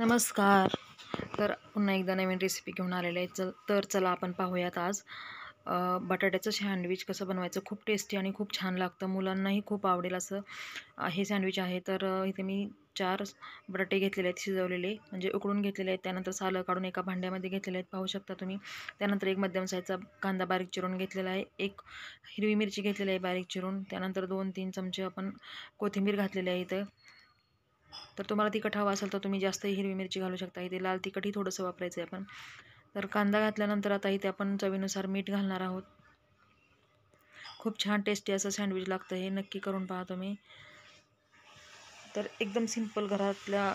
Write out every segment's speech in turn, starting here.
नमस्कार तर पुन्हा एकदा नवीन रेसिपी घेऊन आलेलं आहे चल तर चला आपण पाहूयात आज बटाट्याचं सँडविच कसं बनवायचं खूप टेस्टी आणि खूप छान लागतं मुलांनाही खूप आवडेल असं हे सँडविच आहे तर इथे मी चार बटाटे घेतलेले आहेत शिजवलेले म्हणजे उकडून घेतलेले आहेत त्यानंतर सालं काढून एका भांड्यामध्ये घेतलेले आहेत पाहू शकता तुम्ही त्यानंतर एक मध्यम साईजचा कांदा बारीक चिरून घेतलेला आहे एक हिरवी मिरची घेतलेली आहे बारीक चिरून त्यानंतर दोन तीन चमचे आपण कोथिंबीर घातलेली आहे इथं तर तुम्हाला तिखट हवा असेल तर तुम्ही जास्त हिरवी मिरची घालू शकता इथे लाल तिखटही थोडंसं वापरायचं आहे आपण तर कांदा घातल्यानंतर आता इथे आपण चवीनुसार मीठ घालणार आहोत खूप छान टेस्टी असं सँडविच लागतं हे नक्की करून पहा तुम्ही तर एकदम सिंपल घरातल्या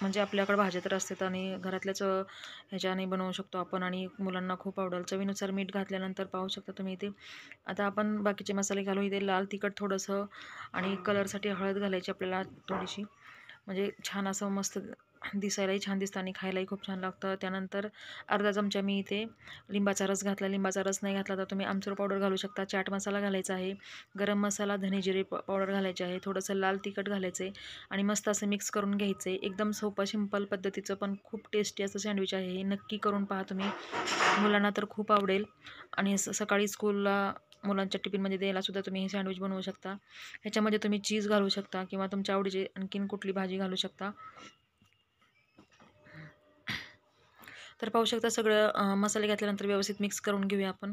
म्हणजे आपल्याकडे भाज्या तर असतात आणि घरातल्याच ह्याच्याने बनवू शकतो आपण आणि मुलांना खूप आवडेल चवीनुसार मीठ घातल्यानंतर पाहू शकता तुम्ही इथे आता आपण बाकीचे मसाले घालू इथे लाल तिखट थोडंसं आणि कलरसाठी हळद घालायची आपल्याला थोडीशी म्हणजे छान असं मस्त दिसायलाही छान दिसतं आणि खायलाही खूप छान लागतं त्यानंतर अर्धा चमचा मी इथे लिंबाचा रस घातला लिंबाचा रस नाही घातला तर तुम्ही आमचूर पावडर घालू शकता चाट मसाला घालायचा आहे गरम मसाला धने जिरे पावडर घालायचे आहे थोडंसं लाल तिखट घालायचं आहे आणि मस्त असं मिक्स करून घ्यायचं एकदम सोपं सिंपल पद्धतीचं पण खूप टेस्टी असं सँडविच आहे हे नक्की करून पहा तुम्ही मुलांना तर खूप आवडेल आणि सकाळी स्कूलला मुलांच्या टिफिनमध्ये द्यायला सुद्धा तुम्ही हे सँडविच बनवू शकता ह्याच्यामध्ये तुम्ही चीज घालू शकता किंवा तुमच्या आवडीची आणखीन कुठली भाजी घालू शकता तर पाहू शकता सगळं मसाले घातल्यानंतर व्यवस्थित मिक्स करून घेऊया आपण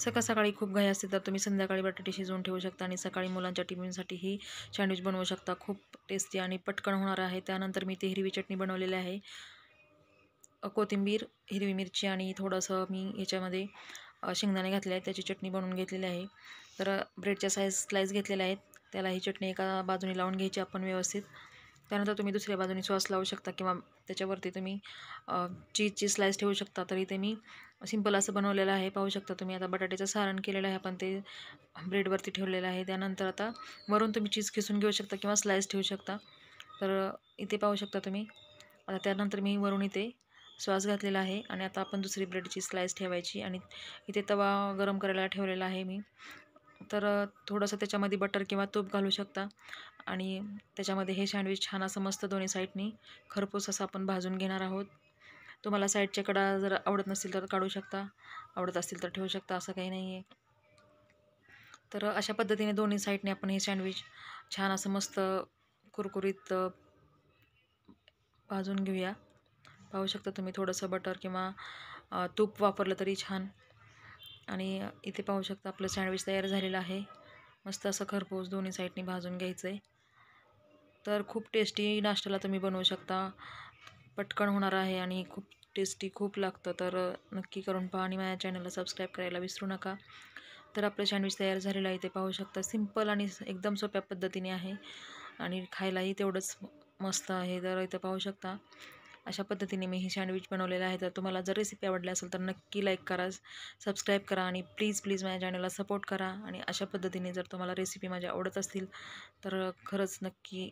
सकाळ सकाळी खूप घाई असते तर तुम्ही संध्याकाळी बटाटे शिजवून ठेवू शकता आणि सकाळी मुलांच्या टिफिनसाठी ही सँडविच बनवू शकता खूप टेस्टी आणि पटकन होणार आहे त्यानंतर मी ते हिरवी चटणी बनवलेली आहे कोथिंबीर हिरवी मिरची आणि थोडंसं मी याच्यामध्ये शेंगदाणे घातले आहेत त्याची चटणी बनवून घेतलेली आहे तर ब्रेडच्या साईज स्लाईस घेतलेल्या आहेत त्याला ही चटणी एका बाजूने लावून घ्यायची आपण व्यवस्थित त्यानंतर तुम्ही दुसऱ्या बाजूने सॉस लावू शकता किंवा त्याच्यावरती तुम्ही चीजची स्लाईस ठेवू शकता तर इथे मी सिंपल असं बनवलेलं आहे पाहू शकता तुम्ही आता बटाट्याचं सारण केलेलं आहे आपण ते ब्रेडवरती ठेवलेलं आहे त्यानंतर आता वरून तुम्ही चीज खिसून घेऊ शकता किंवा स्लाईस ठेवू शकता तर इथे पाहू शकता तुम्ही आता त्यानंतर मी वरून इथे श्वास घातलेला आहे आणि आता आपण दुसरी ब्रेडची स्लाईस ठेवायची आणि इथे तवा गरम करायला ठेवलेला आहे मी तर थोडंसं त्याच्यामध्ये बटर किंवा तूप घालू शकता आणि त्याच्यामध्ये हे सँडविच छान असं मस्त दोन्ही साईडनी खरपूस असं आपण भाजून घेणार आहोत तुम्हाला साईडचे कडा जर आवडत नसतील तर काढू शकता आवडत असतील तर ठेवू शकता असं काही नाही आहे तर अशा पद्धतीने दोन्ही साईडने आपण हे सँडविच छान असं मस्त कुरकुरीत भाजून घेऊया पाहू शकता तुम्ही थोडंसं बटर किंवा तूप वापरलं तरी छान आणि इथे पाहू शकता आपलं सँडविच तयार झालेलं आहे मस्त असं खरपूस दोन्ही साईडनी भाजून घ्यायचं आहे तर खूप टेस्टी नाश्त्याला तुम्ही बनवू शकता पटकन होणार आहे आणि खूप टेस्टी खूप लागतं तर नक्की करून पहा आणि माझ्या चॅनलला सबस्क्राईब करायला विसरू नका तर आपलं सँडविच तयार झालेलं आहे ते पाहू शकता सिंपल आणि एकदम सोप्या पद्धतीने आहे आणि खायलाही तेवढंच मस्त आहे तर इथं पाहू शकता अशा पद्धतीने मी हे सँडविच बनवलेलं आहे तर तुम्हाला जर रेसिपी आवडली असेल तर नक्की लाईक करा सबस्क्राईब करा आणि प्लीज प्लीज माझ्या चॅनलला सपोर्ट करा आणि अशा पद्धतीने जर तुम्हाला रेसिपी माझ्या आवडत असतील तर खरंच नक्की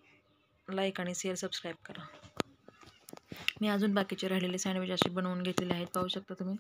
लाईक आणि शेअर सबस्क्राईब करा मी अजून बाकीचे राहिलेले सँडविच असे बनवून घेतलेले आहेत पाहू शकता तुम्ही